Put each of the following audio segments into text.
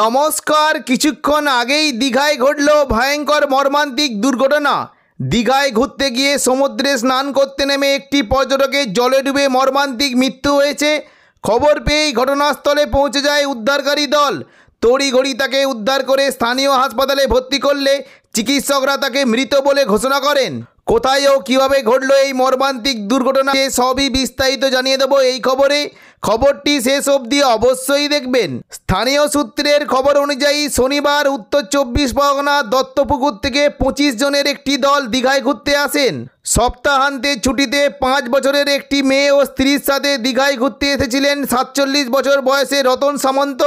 নমস্কার কিছুক্ষণ আগেই দীঘায় ঘটল ভয়ঙ্কর মর্মান্তিক দুর্ঘটনা দীঘায় ঘুরতে গিয়ে সমুদ্রে স্নান করতে নেমে একটি পর্যটকের জলে ডুবে মর্মান্তিক মৃত্যু হয়েছে খবর পেয়েই ঘটনাস্থলে পৌঁছে যায় উদ্ধারকারী দল তড়িঘড়ি তাকে উদ্ধার করে স্থানীয় হাসপাতালে ভর্তি করলে চিকিৎসকরা তাকে মৃত বলে ঘোষণা করেন কোথায় ও কীভাবে ঘটল এই মর্মান্তিক দুর্ঘটনা সবই বিস্তারিত জানিয়ে দেব এই খবরে খবরটি শেষ অবধি অবশ্যই দেখবেন স্থানীয় সূত্রের খবর অনুযায়ী শনিবার উত্তর চব্বিশ পরগনা দত্তপুকুর থেকে পঁচিশ জনের একটি দল দীঘায় ঘুরতে আসেন সপ্তাহান্তে ছুটিতে পাঁচ বছরের একটি মেয়ে ও স্ত্রীর সাথে দীঘায় ঘুরতে এসেছিলেন সাতচল্লিশ বছর বয়সে রতন সামন্ত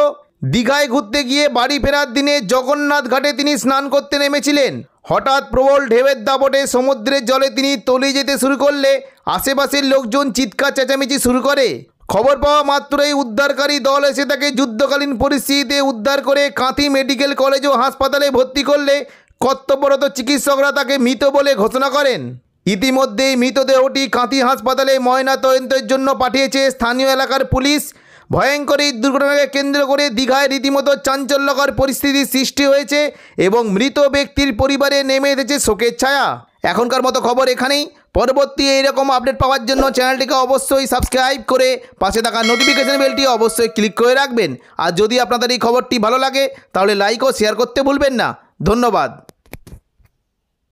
দীঘায় ঘুরতে গিয়ে বাড়ি ফেরার দিনে জগন্নাথ ঘাটে তিনি স্নান করতে নেমেছিলেন হঠাৎ প্রবল ঢেউয়ের দাপটে সমুদ্রের জলে তিনি তলিয়ে যেতে শুরু করলে আশেপাশের লোকজন চিৎকার চেঁচামেচি শুরু করে খবর পাওয়া মাত্রই উদ্ধারকারী দল এসে তাকে যুদ্ধকালীন পরিস্থিতিতে উদ্ধার করে কাঁথি মেডিকেল কলেজ ও হাসপাতালে ভর্তি করলে কর্তব্যরত চিকিৎসকরা তাকে মৃত বলে ঘোষণা করেন ইতিমধ্যেই মৃতদেহটি কাঁথি হাসপাতালে ময়নাতদন্তের জন্য পাঠিয়েছে স্থানীয় এলাকার পুলিশ ভয়ঙ্কর এই দুর্ঘটনাকে কেন্দ্র করে দীঘায় রীতিমতো চাঞ্চল্যকর পরিস্থিতির সৃষ্টি হয়েছে এবং মৃত ব্যক্তির পরিবারে নেমে এসেছে শোকের ছায়া এখনকার মতো খবর এখানেই পরবর্তী এইরকম আপডেট পাওয়ার জন্য চ্যানেলটিকে অবশ্যই সাবস্ক্রাইব করে পাশে থাকা নোটিফিকেশান বেলটি অবশ্যই ক্লিক করে রাখবেন আর যদি আপনাদের এই খবরটি ভালো লাগে তাহলে লাইক ও শেয়ার করতে ভুলবেন না ধন্যবাদ